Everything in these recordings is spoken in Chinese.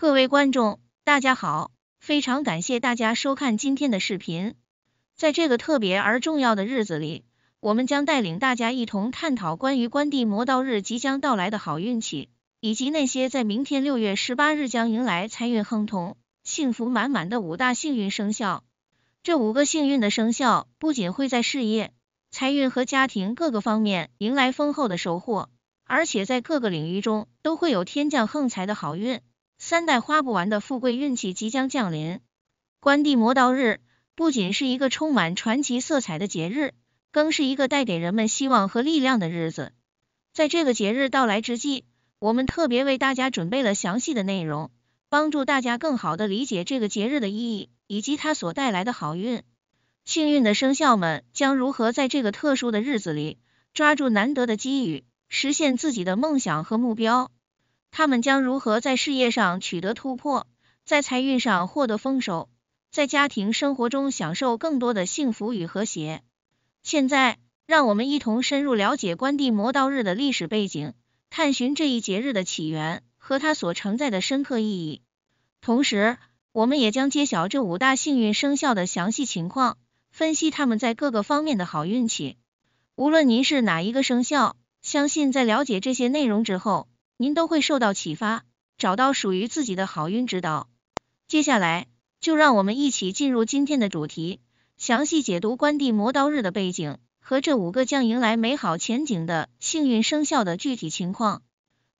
各位观众，大家好！非常感谢大家收看今天的视频。在这个特别而重要的日子里，我们将带领大家一同探讨关于关帝魔道日即将到来的好运气，以及那些在明天六月十八日将迎来财运亨通、幸福满满的五大幸运生肖。这五个幸运的生肖不仅会在事业、财运和家庭各个方面迎来丰厚的收获，而且在各个领域中都会有天降横财的好运。三代花不完的富贵运气即将降临，关帝魔刀日不仅是一个充满传奇色彩的节日，更是一个带给人们希望和力量的日子。在这个节日到来之际，我们特别为大家准备了详细的内容，帮助大家更好的理解这个节日的意义以及它所带来的好运。幸运的生肖们将如何在这个特殊的日子里抓住难得的机遇，实现自己的梦想和目标？他们将如何在事业上取得突破，在财运上获得丰收，在家庭生活中享受更多的幸福与和谐？现在，让我们一同深入了解关帝魔道日的历史背景，探寻这一节日的起源和它所承载的深刻意义。同时，我们也将揭晓这五大幸运生肖的详细情况，分析他们在各个方面的好运气。无论您是哪一个生肖，相信在了解这些内容之后。您都会受到启发，找到属于自己的好运指导。接下来，就让我们一起进入今天的主题，详细解读关帝磨刀日的背景和这五个将迎来美好前景的幸运生肖的具体情况。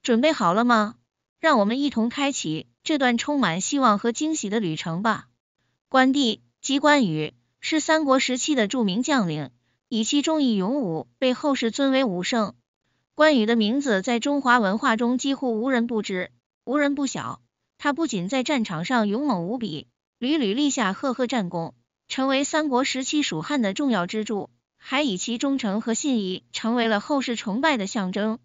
准备好了吗？让我们一同开启这段充满希望和惊喜的旅程吧！关帝，即关羽，是三国时期的著名将领，以其忠义勇武被后世尊为武圣。关羽的名字在中华文化中几乎无人不知、无人不晓。他不仅在战场上勇猛无比，屡屡立下赫赫战功，成为三国时期蜀汉的重要支柱，还以其忠诚和信义成为了后世崇拜的象征。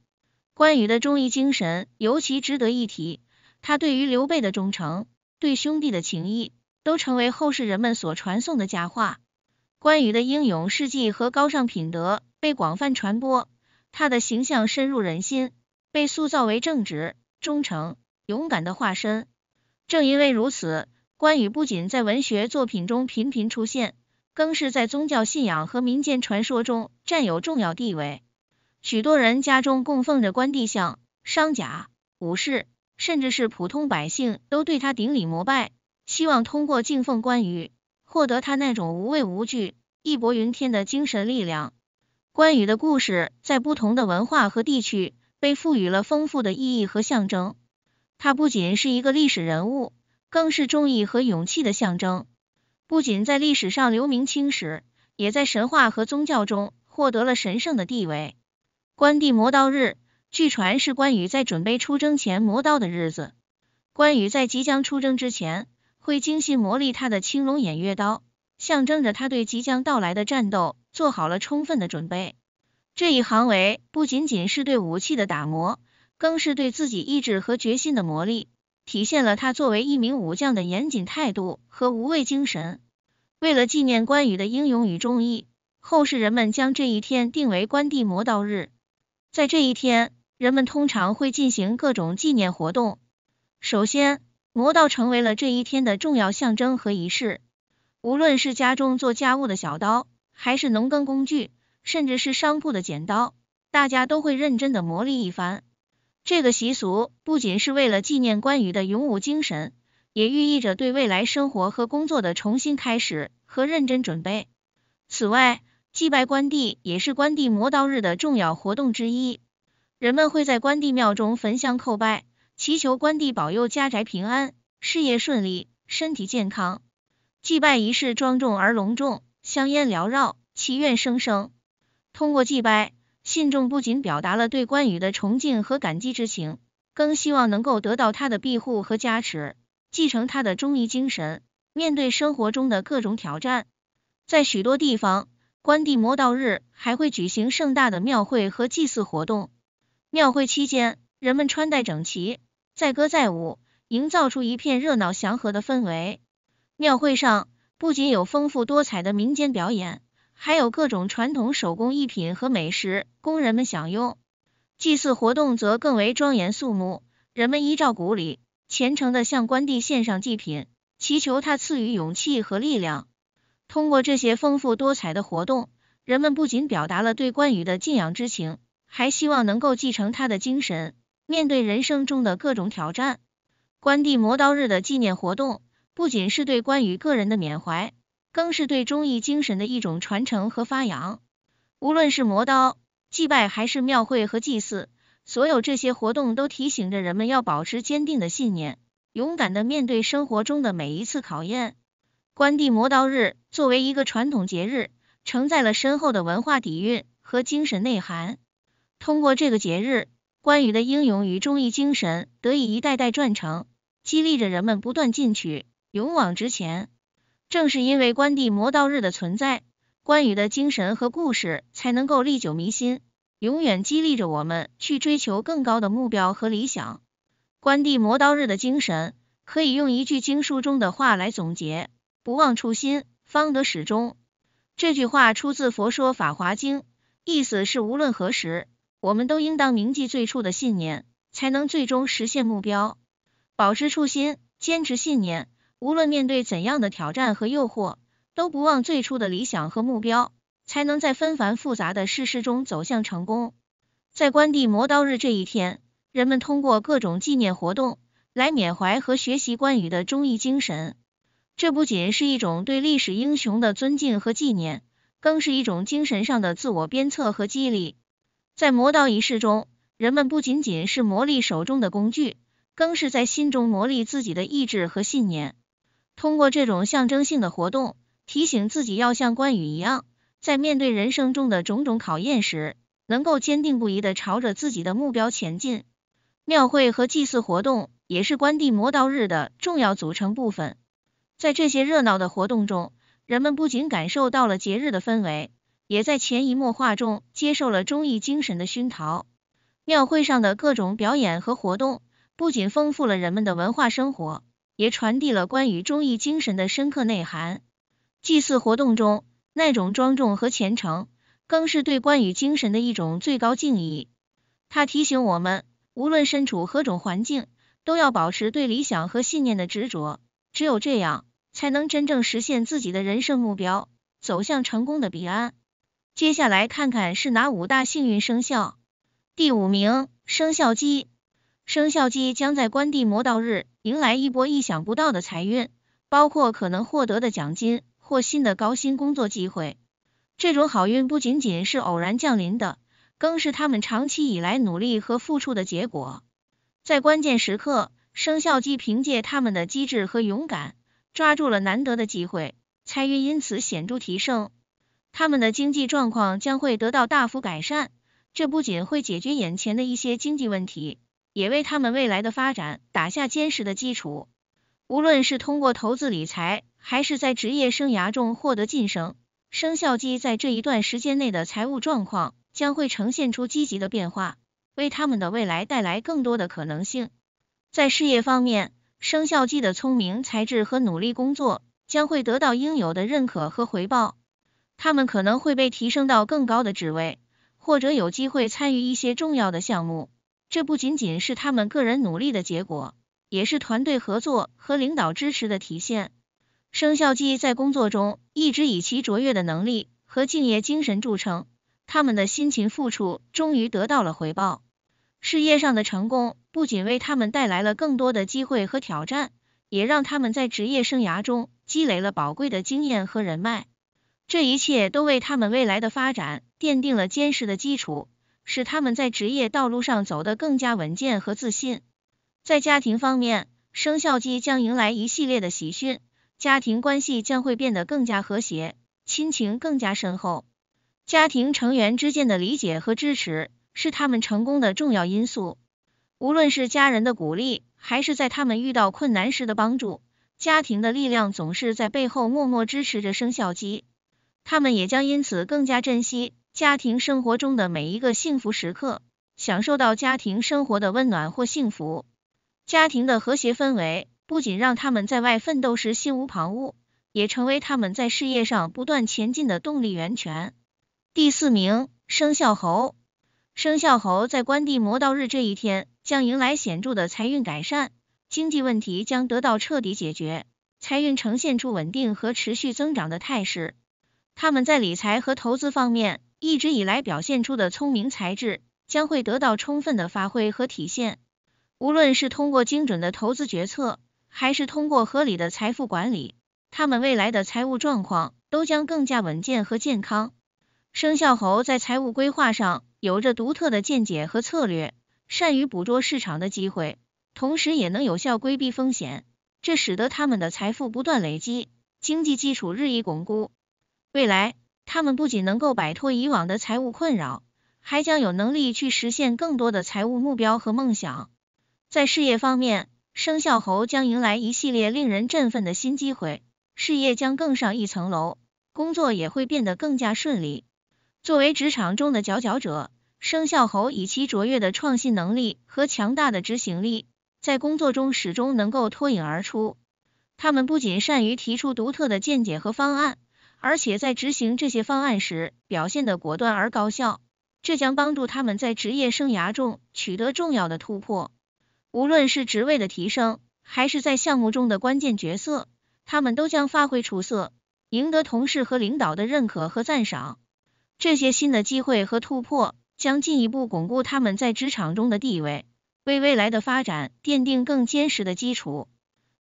关羽的忠义精神尤其值得一提，他对于刘备的忠诚、对兄弟的情谊，都成为后世人们所传颂的佳话。关羽的英勇事迹和高尚品德被广泛传播。他的形象深入人心，被塑造为正直、忠诚、勇敢的化身。正因为如此，关羽不仅在文学作品中频频出现，更是在宗教信仰和民间传说中占有重要地位。许多人家中供奉着关帝像，商贾、武士，甚至是普通百姓都对他顶礼膜拜，希望通过敬奉关羽，获得他那种无畏无惧、义薄云天的精神力量。关羽的故事在不同的文化和地区被赋予了丰富的意义和象征。他不仅是一个历史人物，更是忠义和勇气的象征。不仅在历史上留名青史，也在神话和宗教中获得了神圣的地位。关帝磨刀日，据传是关羽在准备出征前磨刀的日子。关羽在即将出征之前，会精心磨砺他的青龙偃月刀，象征着他对即将到来的战斗。做好了充分的准备。这一行为不仅仅是对武器的打磨，更是对自己意志和决心的磨砺，体现了他作为一名武将的严谨态度和无畏精神。为了纪念关羽的英勇与忠义，后世人们将这一天定为关帝磨刀日。在这一天，人们通常会进行各种纪念活动。首先，磨刀成为了这一天的重要象征和仪式，无论是家中做家务的小刀。还是农耕工具，甚至是商铺的剪刀，大家都会认真的磨砺一番。这个习俗不仅是为了纪念关羽的勇武精神，也寓意着对未来生活和工作的重新开始和认真准备。此外，祭拜关帝也是关帝磨刀日的重要活动之一。人们会在关帝庙中焚香叩拜，祈求关帝保佑家宅平安、事业顺利、身体健康。祭拜仪式庄重而隆重。香烟缭绕，祈愿声声。通过祭拜，信众不仅表达了对关羽的崇敬和感激之情，更希望能够得到他的庇护和加持，继承他的忠义精神，面对生活中的各种挑战。在许多地方，关帝魔道日还会举行盛大的庙会和祭祀活动。庙会期间，人们穿戴整齐，载歌载舞，营造出一片热闹祥和的氛围。庙会上，不仅有丰富多彩的民间表演，还有各种传统手工艺品和美食供人们享用。祭祀活动则更为庄严肃穆，人们依照古礼，虔诚的向关帝献上祭品，祈求他赐予勇气和力量。通过这些丰富多彩的活动，人们不仅表达了对关羽的敬仰之情，还希望能够继承他的精神，面对人生中的各种挑战。关帝磨刀日的纪念活动。不仅是对关羽个人的缅怀，更是对忠义精神的一种传承和发扬。无论是磨刀、祭拜，还是庙会和祭祀，所有这些活动都提醒着人们要保持坚定的信念，勇敢的面对生活中的每一次考验。关帝磨刀日作为一个传统节日，承载了深厚的文化底蕴和精神内涵。通过这个节日，关羽的英勇与忠义精神得以一代代传承，激励着人们不断进取。勇往直前。正是因为关帝磨刀日的存在，关羽的精神和故事才能够历久弥新，永远激励着我们去追求更高的目标和理想。关帝磨刀日的精神，可以用一句经书中的话来总结：“不忘初心，方得始终。”这句话出自《佛说法华经》，意思是无论何时，我们都应当铭记最初的信念，才能最终实现目标。保持初心，坚持信念。无论面对怎样的挑战和诱惑，都不忘最初的理想和目标，才能在纷繁复杂的世事中走向成功。在关帝磨刀日这一天，人们通过各种纪念活动来缅怀和学习关羽的忠义精神。这不仅是一种对历史英雄的尊敬和纪念，更是一种精神上的自我鞭策和激励。在磨刀仪式中，人们不仅仅是磨砺手中的工具，更是在心中磨砺自己的意志和信念。通过这种象征性的活动，提醒自己要像关羽一样，在面对人生中的种种考验时，能够坚定不移地朝着自己的目标前进。庙会和祭祀活动也是关帝磨刀日的重要组成部分。在这些热闹的活动中，人们不仅感受到了节日的氛围，也在潜移默化中接受了忠义精神的熏陶。庙会上的各种表演和活动，不仅丰富了人们的文化生活。也传递了关于忠义精神的深刻内涵。祭祀活动中那种庄重和虔诚，更是对关羽精神的一种最高敬意。他提醒我们，无论身处何种环境，都要保持对理想和信念的执着，只有这样，才能真正实现自己的人生目标，走向成功的彼岸。接下来看看是哪五大幸运生肖。第五名，生肖鸡。生肖鸡将在关帝魔道日迎来一波意想不到的财运，包括可能获得的奖金或新的高薪工作机会。这种好运不仅仅是偶然降临的，更是他们长期以来努力和付出的结果。在关键时刻，生肖鸡凭借他们的机智和勇敢，抓住了难得的机会，财运因此显著提升。他们的经济状况将会得到大幅改善，这不仅会解决眼前的一些经济问题。也为他们未来的发展打下坚实的基础。无论是通过投资理财，还是在职业生涯中获得晋升，生肖鸡在这一段时间内的财务状况将会呈现出积极的变化，为他们的未来带来更多的可能性。在事业方面，生肖鸡的聪明才智和努力工作将会得到应有的认可和回报。他们可能会被提升到更高的职位，或者有机会参与一些重要的项目。这不仅仅是他们个人努力的结果，也是团队合作和领导支持的体现。生肖鸡在工作中一直以其卓越的能力和敬业精神著称，他们的辛勤付出终于得到了回报。事业上的成功不仅为他们带来了更多的机会和挑战，也让他们在职业生涯中积累了宝贵的经验和人脉。这一切都为他们未来的发展奠定了坚实的基础。使他们在职业道路上走得更加稳健和自信。在家庭方面，生肖鸡将迎来一系列的喜讯，家庭关系将会变得更加和谐，亲情更加深厚。家庭成员之间的理解和支持是他们成功的重要因素。无论是家人的鼓励，还是在他们遇到困难时的帮助，家庭的力量总是在背后默默支持着生肖鸡，他们也将因此更加珍惜。家庭生活中的每一个幸福时刻，享受到家庭生活的温暖或幸福。家庭的和谐氛围不仅让他们在外奋斗时心无旁骛，也成为他们在事业上不断前进的动力源泉。第四名，生肖猴。生肖猴在官地魔道日这一天，将迎来显著的财运改善，经济问题将得到彻底解决，财运呈现出稳定和持续增长的态势。他们在理财和投资方面。一直以来表现出的聪明才智将会得到充分的发挥和体现。无论是通过精准的投资决策，还是通过合理的财富管理，他们未来的财务状况都将更加稳健和健康。生肖猴在财务规划上有着独特的见解和策略，善于捕捉市场的机会，同时也能有效规避风险，这使得他们的财富不断累积，经济基础日益巩固。未来。他们不仅能够摆脱以往的财务困扰，还将有能力去实现更多的财务目标和梦想。在事业方面，生肖猴将迎来一系列令人振奋的新机会，事业将更上一层楼，工作也会变得更加顺利。作为职场中的佼佼者，生肖猴以其卓越的创新能力，和强大的执行力，在工作中始终能够脱颖而出。他们不仅善于提出独特的见解和方案。而且在执行这些方案时表现的果断而高效，这将帮助他们在职业生涯中取得重要的突破。无论是职位的提升，还是在项目中的关键角色，他们都将发挥出色，赢得同事和领导的认可和赞赏。这些新的机会和突破将进一步巩固他们在职场中的地位，为未来的发展奠定更坚实的基础。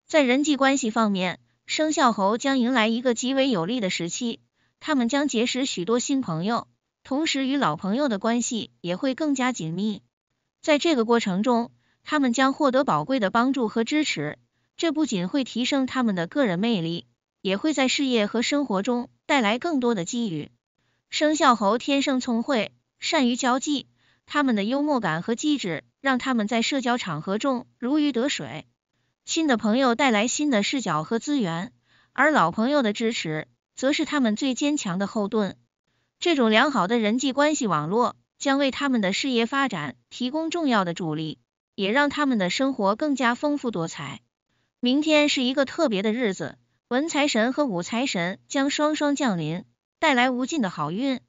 在人际关系方面，生肖猴将迎来一个极为有利的时期，他们将结识许多新朋友，同时与老朋友的关系也会更加紧密。在这个过程中，他们将获得宝贵的帮助和支持，这不仅会提升他们的个人魅力，也会在事业和生活中带来更多的机遇。生肖猴天生聪慧，善于交际，他们的幽默感和机智让他们在社交场合中如鱼得水。新的朋友带来新的视角和资源，而老朋友的支持则是他们最坚强的后盾。这种良好的人际关系网络将为他们的事业发展提供重要的助力，也让他们的生活更加丰富多彩。明天是一个特别的日子，文财神和武财神将双双降临，带来无尽的好运。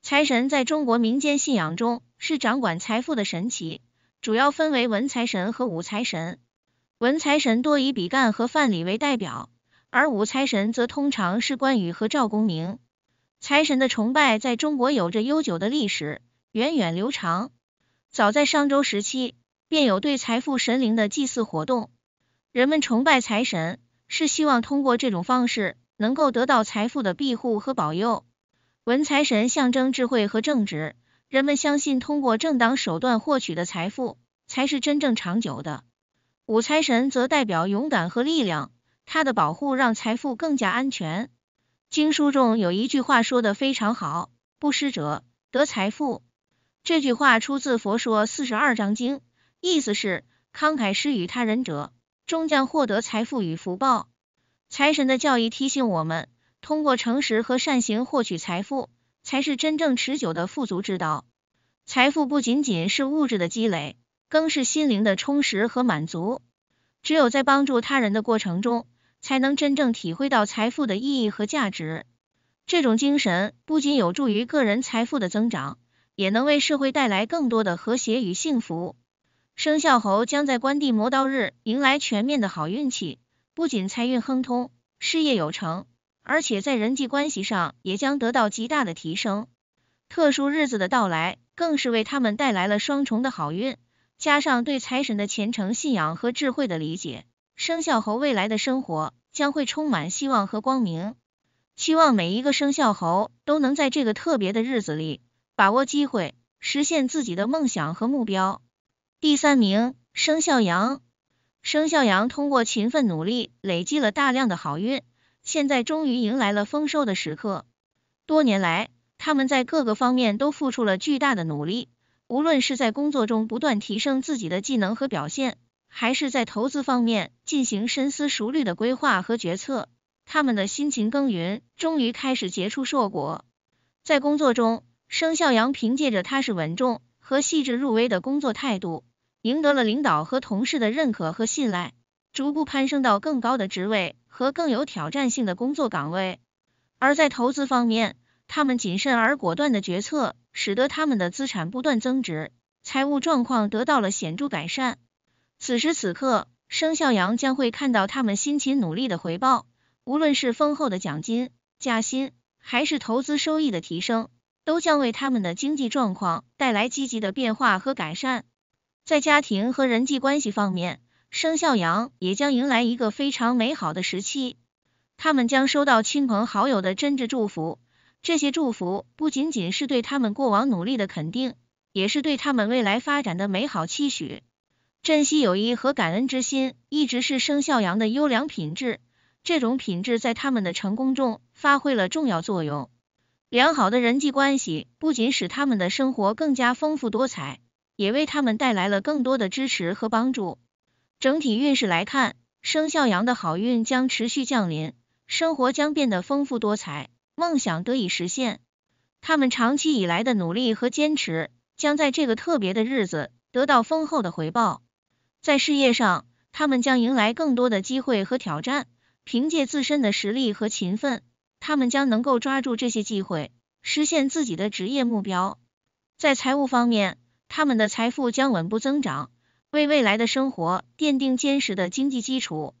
财神在中国民间信仰中是掌管财富的神奇，主要分为文财神和武财神。文财神多以比干和范蠡为代表，而武财神则通常是关羽和赵公明。财神的崇拜在中国有着悠久的历史，源远流长。早在商周时期，便有对财富神灵的祭祀活动。人们崇拜财神，是希望通过这种方式能够得到财富的庇护和保佑。文财神象征智慧和正直，人们相信通过正当手段获取的财富才是真正长久的。五财神则代表勇敢和力量，他的保护让财富更加安全。经书中有一句话说的非常好：“布施者得财富。”这句话出自《佛说四十二章经》，意思是慷慨施与他人者，终将获得财富与福报。财神的教义提醒我们，通过诚实和善行获取财富，才是真正持久的富足之道。财富不仅仅是物质的积累。更是心灵的充实和满足。只有在帮助他人的过程中，才能真正体会到财富的意义和价值。这种精神不仅有助于个人财富的增长，也能为社会带来更多的和谐与幸福。生肖猴将在关帝磨刀日迎来全面的好运气，不仅财运亨通、事业有成，而且在人际关系上也将得到极大的提升。特殊日子的到来，更是为他们带来了双重的好运。加上对财神的虔诚信仰和智慧的理解，生肖猴未来的生活将会充满希望和光明。希望每一个生肖猴都能在这个特别的日子里把握机会，实现自己的梦想和目标。第三名，生肖羊。生肖羊通过勤奋努力，累积了大量的好运，现在终于迎来了丰收的时刻。多年来，他们在各个方面都付出了巨大的努力。无论是在工作中不断提升自己的技能和表现，还是在投资方面进行深思熟虑的规划和决策，他们的辛勤耕耘终于开始结出硕果。在工作中，生肖羊凭借着踏实稳重和细致入微的工作态度，赢得了领导和同事的认可和信赖，逐步攀升到更高的职位和更有挑战性的工作岗位。而在投资方面，他们谨慎而果断的决策。使得他们的资产不断增值，财务状况得到了显著改善。此时此刻，生肖羊将会看到他们辛勤努力的回报，无论是丰厚的奖金、加薪，还是投资收益的提升，都将为他们的经济状况带来积极的变化和改善。在家庭和人际关系方面，生肖羊也将迎来一个非常美好的时期，他们将收到亲朋好友的真挚祝福。这些祝福不仅仅是对他们过往努力的肯定，也是对他们未来发展的美好期许。珍惜友谊和感恩之心一直是生肖羊的优良品质，这种品质在他们的成功中发挥了重要作用。良好的人际关系不仅使他们的生活更加丰富多彩，也为他们带来了更多的支持和帮助。整体运势来看，生肖羊的好运将持续降临，生活将变得丰富多彩。梦想得以实现，他们长期以来的努力和坚持将在这个特别的日子得到丰厚的回报。在事业上，他们将迎来更多的机会和挑战，凭借自身的实力和勤奋，他们将能够抓住这些机会，实现自己的职业目标。在财务方面，他们的财富将稳步增长，为未来的生活奠定坚实的经济基础。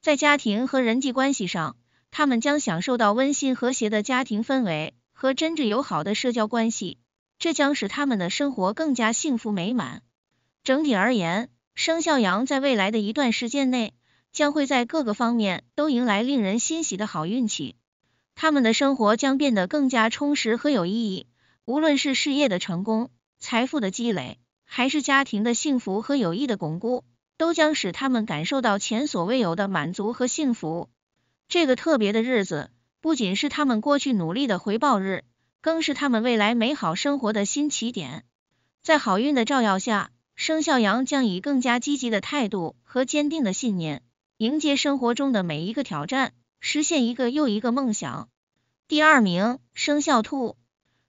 在家庭和人际关系上，他们将享受到温馨和谐的家庭氛围和真挚友好的社交关系，这将使他们的生活更加幸福美满。整体而言，生肖羊在未来的一段时间内将会在各个方面都迎来令人欣喜的好运气，他们的生活将变得更加充实和有意义。无论是事业的成功、财富的积累，还是家庭的幸福和友谊的巩固，都将使他们感受到前所未有的满足和幸福。这个特别的日子不仅是他们过去努力的回报日，更是他们未来美好生活的新起点。在好运的照耀下，生肖羊将以更加积极的态度和坚定的信念，迎接生活中的每一个挑战，实现一个又一个梦想。第二名，生肖兔。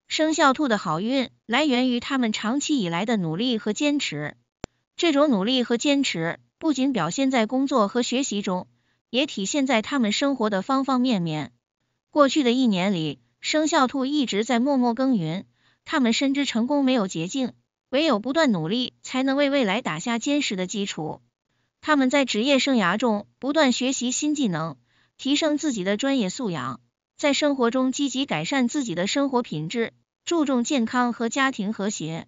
生肖兔的好运来源于他们长期以来的努力和坚持。这种努力和坚持不仅表现在工作和学习中。也体现在他们生活的方方面面。过去的一年里，生肖兔一直在默默耕耘。他们深知成功没有捷径，唯有不断努力才能为未来打下坚实的基础。他们在职业生涯中不断学习新技能，提升自己的专业素养；在生活中积极改善自己的生活品质，注重健康和家庭和谐。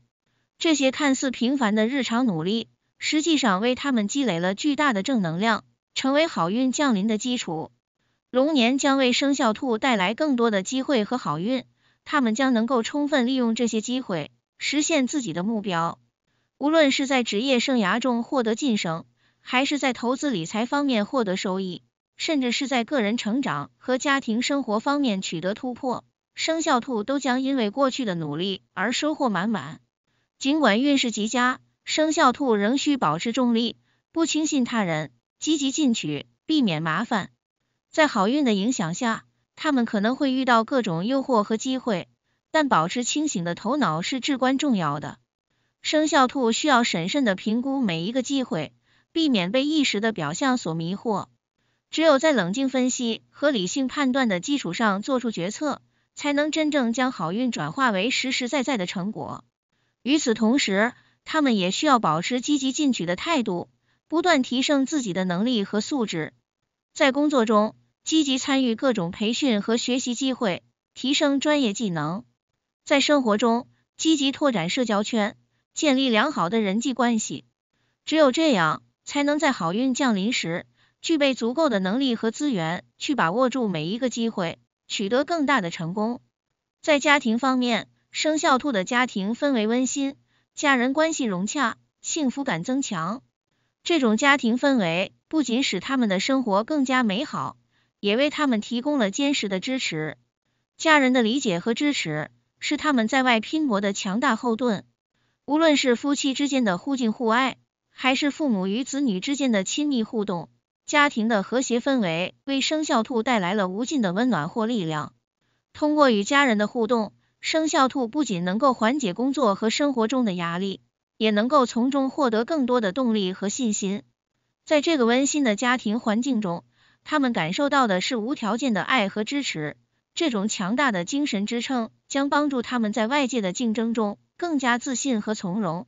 这些看似平凡的日常努力，实际上为他们积累了巨大的正能量。成为好运降临的基础。龙年将为生肖兔带来更多的机会和好运，他们将能够充分利用这些机会，实现自己的目标。无论是在职业生涯中获得晋升，还是在投资理财方面获得收益，甚至是在个人成长和家庭生活方面取得突破，生肖兔都将因为过去的努力而收获满满。尽管运势极佳，生肖兔仍需保持重力，不轻信他人。积极进取，避免麻烦。在好运的影响下，他们可能会遇到各种诱惑和机会，但保持清醒的头脑是至关重要的。生肖兔需要审慎的评估每一个机会，避免被一时的表象所迷惑。只有在冷静分析和理性判断的基础上做出决策，才能真正将好运转化为实实在在的成果。与此同时，他们也需要保持积极进取的态度。不断提升自己的能力和素质，在工作中积极参与各种培训和学习机会，提升专业技能；在生活中积极拓展社交圈，建立良好的人际关系。只有这样，才能在好运降临时，具备足够的能力和资源去把握住每一个机会，取得更大的成功。在家庭方面，生肖兔的家庭氛围温馨，家人关系融洽，幸福感增强。这种家庭氛围不仅使他们的生活更加美好，也为他们提供了坚实的支持。家人的理解和支持是他们在外拼搏的强大后盾。无论是夫妻之间的互敬互爱，还是父母与子女之间的亲密互动，家庭的和谐氛围为生肖兔带来了无尽的温暖或力量。通过与家人的互动，生肖兔不仅能够缓解工作和生活中的压力。也能够从中获得更多的动力和信心。在这个温馨的家庭环境中，他们感受到的是无条件的爱和支持，这种强大的精神支撑将帮助他们在外界的竞争中更加自信和从容。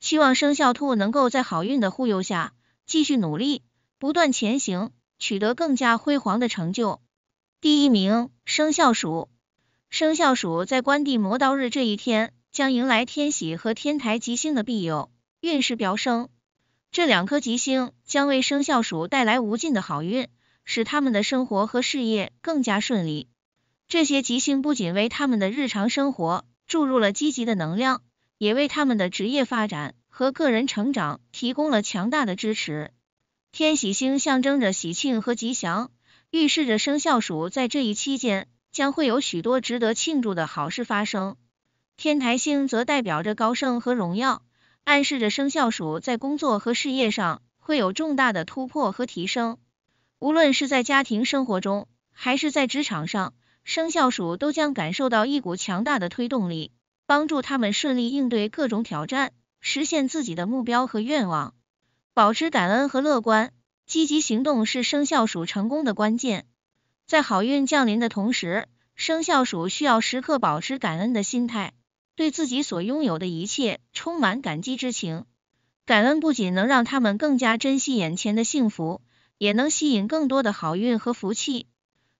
希望生肖兔能够在好运的护佑下，继续努力，不断前行，取得更加辉煌的成就。第一名，生肖鼠。生肖鼠在关帝魔刀日这一天。将迎来天喜和天台吉星的庇佑，运势飙升。这两颗吉星将为生肖鼠带来无尽的好运，使他们的生活和事业更加顺利。这些吉星不仅为他们的日常生活注入了积极的能量，也为他们的职业发展和个人成长提供了强大的支持。天喜星象征着喜庆和吉祥，预示着生肖鼠在这一期间将会有许多值得庆祝的好事发生。天台星则代表着高盛和荣耀，暗示着生肖鼠在工作和事业上会有重大的突破和提升。无论是在家庭生活中，还是在职场上，生肖鼠都将感受到一股强大的推动力，帮助他们顺利应对各种挑战，实现自己的目标和愿望。保持感恩和乐观，积极行动是生肖鼠成功的关键。在好运降临的同时，生肖鼠需要时刻保持感恩的心态。对自己所拥有的一切充满感激之情，感恩不仅能让他们更加珍惜眼前的幸福，也能吸引更多的好运和福气。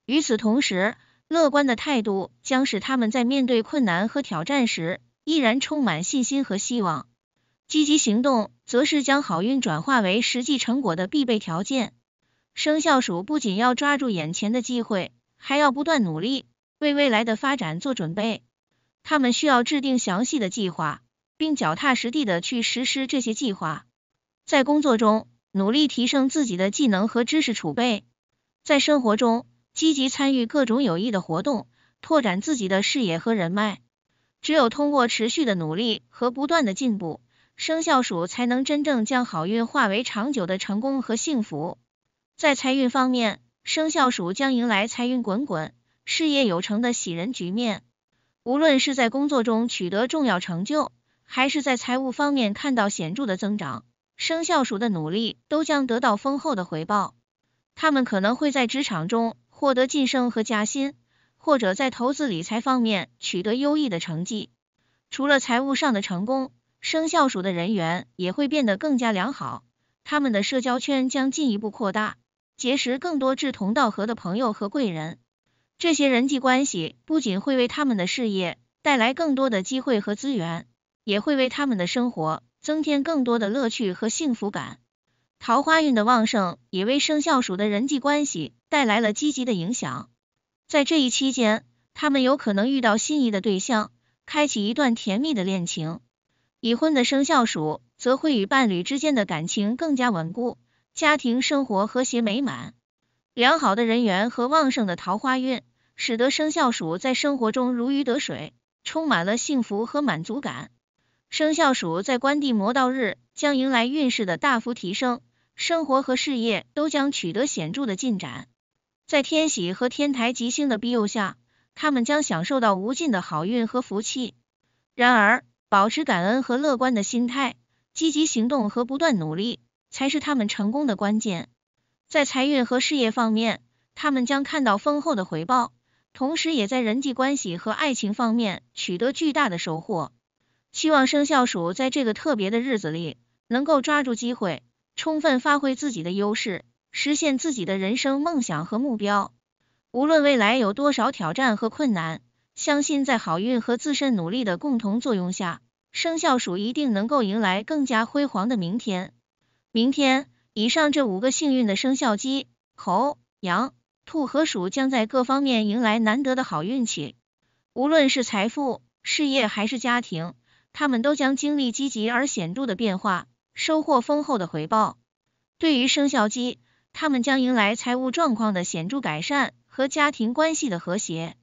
与此同时，乐观的态度将使他们在面对困难和挑战时依然充满信心和希望。积极行动则是将好运转化为实际成果的必备条件。生肖鼠不仅要抓住眼前的机会，还要不断努力，为未来的发展做准备。他们需要制定详细的计划，并脚踏实地的去实施这些计划。在工作中，努力提升自己的技能和知识储备；在生活中，积极参与各种有益的活动，拓展自己的视野和人脉。只有通过持续的努力和不断的进步，生肖鼠才能真正将好运化为长久的成功和幸福。在财运方面，生肖鼠将迎来财运滚滚、事业有成的喜人局面。无论是在工作中取得重要成就，还是在财务方面看到显著的增长，生肖鼠的努力都将得到丰厚的回报。他们可能会在职场中获得晋升和加薪，或者在投资理财方面取得优异的成绩。除了财务上的成功，生肖鼠的人缘也会变得更加良好，他们的社交圈将进一步扩大，结识更多志同道合的朋友和贵人。这些人际关系不仅会为他们的事业带来更多的机会和资源，也会为他们的生活增添更多的乐趣和幸福感。桃花运的旺盛也为生肖鼠的人际关系带来了积极的影响。在这一期间，他们有可能遇到心仪的对象，开启一段甜蜜的恋情。已婚的生肖鼠则会与伴侣之间的感情更加稳固，家庭生活和谐美满。良好的人缘和旺盛的桃花运。使得生肖鼠在生活中如鱼得水，充满了幸福和满足感。生肖鼠在官地魔道日将迎来运势的大幅提升，生活和事业都将取得显著的进展。在天喜和天台吉星的庇佑下，他们将享受到无尽的好运和福气。然而，保持感恩和乐观的心态，积极行动和不断努力才是他们成功的关键。在财运和事业方面，他们将看到丰厚的回报。同时也在人际关系和爱情方面取得巨大的收获。希望生肖鼠在这个特别的日子里，能够抓住机会，充分发挥自己的优势，实现自己的人生梦想和目标。无论未来有多少挑战和困难，相信在好运和自身努力的共同作用下，生肖鼠一定能够迎来更加辉煌的明天。明天，以上这五个幸运的生肖鸡、猴、羊。兔和鼠将在各方面迎来难得的好运气，无论是财富、事业还是家庭，他们都将经历积极而显著的变化，收获丰厚的回报。对于生肖鸡，他们将迎来财务状况的显著改善和家庭关系的和谐。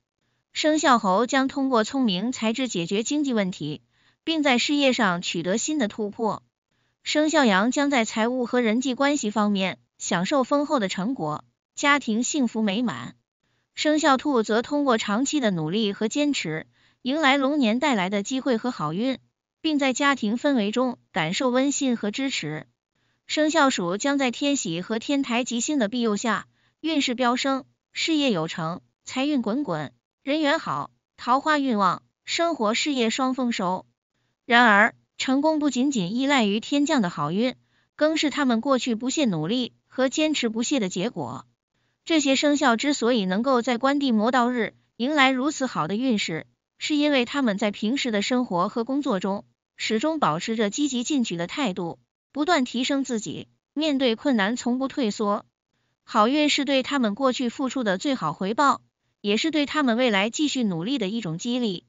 生肖猴将通过聪明才智解决经济问题，并在事业上取得新的突破。生肖羊将在财务和人际关系方面享受丰厚的成果。家庭幸福美满，生肖兔则通过长期的努力和坚持，迎来龙年带来的机会和好运，并在家庭氛围中感受温馨和支持。生肖鼠将在天喜和天台吉星的庇佑下，运势飙升，事业有成，财运滚滚，人缘好，桃花运旺，生活事业双丰收。然而，成功不仅仅依赖于天降的好运，更是他们过去不懈努力和坚持不懈的结果。这些生肖之所以能够在关帝魔道日迎来如此好的运势，是因为他们在平时的生活和工作中始终保持着积极进取的态度，不断提升自己，面对困难从不退缩。好运是对他们过去付出的最好回报，也是对他们未来继续努力的一种激励。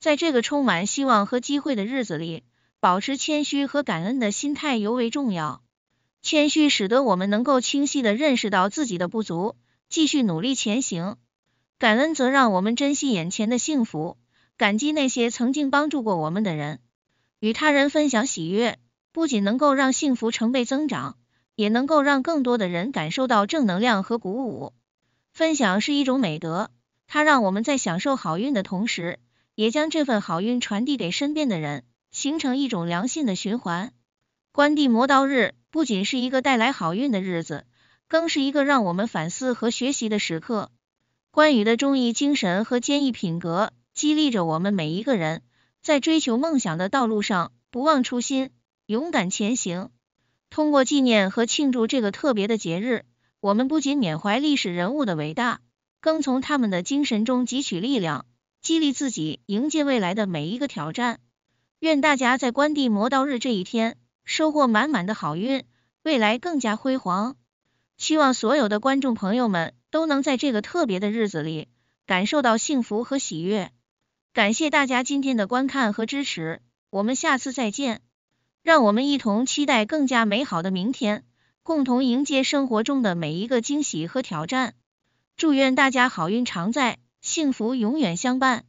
在这个充满希望和机会的日子里，保持谦虚和感恩的心态尤为重要。谦虚使得我们能够清晰地认识到自己的不足，继续努力前行；感恩则让我们珍惜眼前的幸福，感激那些曾经帮助过我们的人。与他人分享喜悦，不仅能够让幸福成倍增长，也能够让更多的人感受到正能量和鼓舞。分享是一种美德，它让我们在享受好运的同时，也将这份好运传递给身边的人，形成一种良性的循环。关帝魔刀日不仅是一个带来好运的日子，更是一个让我们反思和学习的时刻。关羽的忠义精神和坚毅品格激励着我们每一个人，在追求梦想的道路上不忘初心，勇敢前行。通过纪念和庆祝这个特别的节日，我们不仅缅怀历史人物的伟大，更从他们的精神中汲取力量，激励自己迎接未来的每一个挑战。愿大家在关帝魔刀日这一天。收获满满的好运，未来更加辉煌。希望所有的观众朋友们都能在这个特别的日子里感受到幸福和喜悦。感谢大家今天的观看和支持，我们下次再见。让我们一同期待更加美好的明天，共同迎接生活中的每一个惊喜和挑战。祝愿大家好运常在，幸福永远相伴。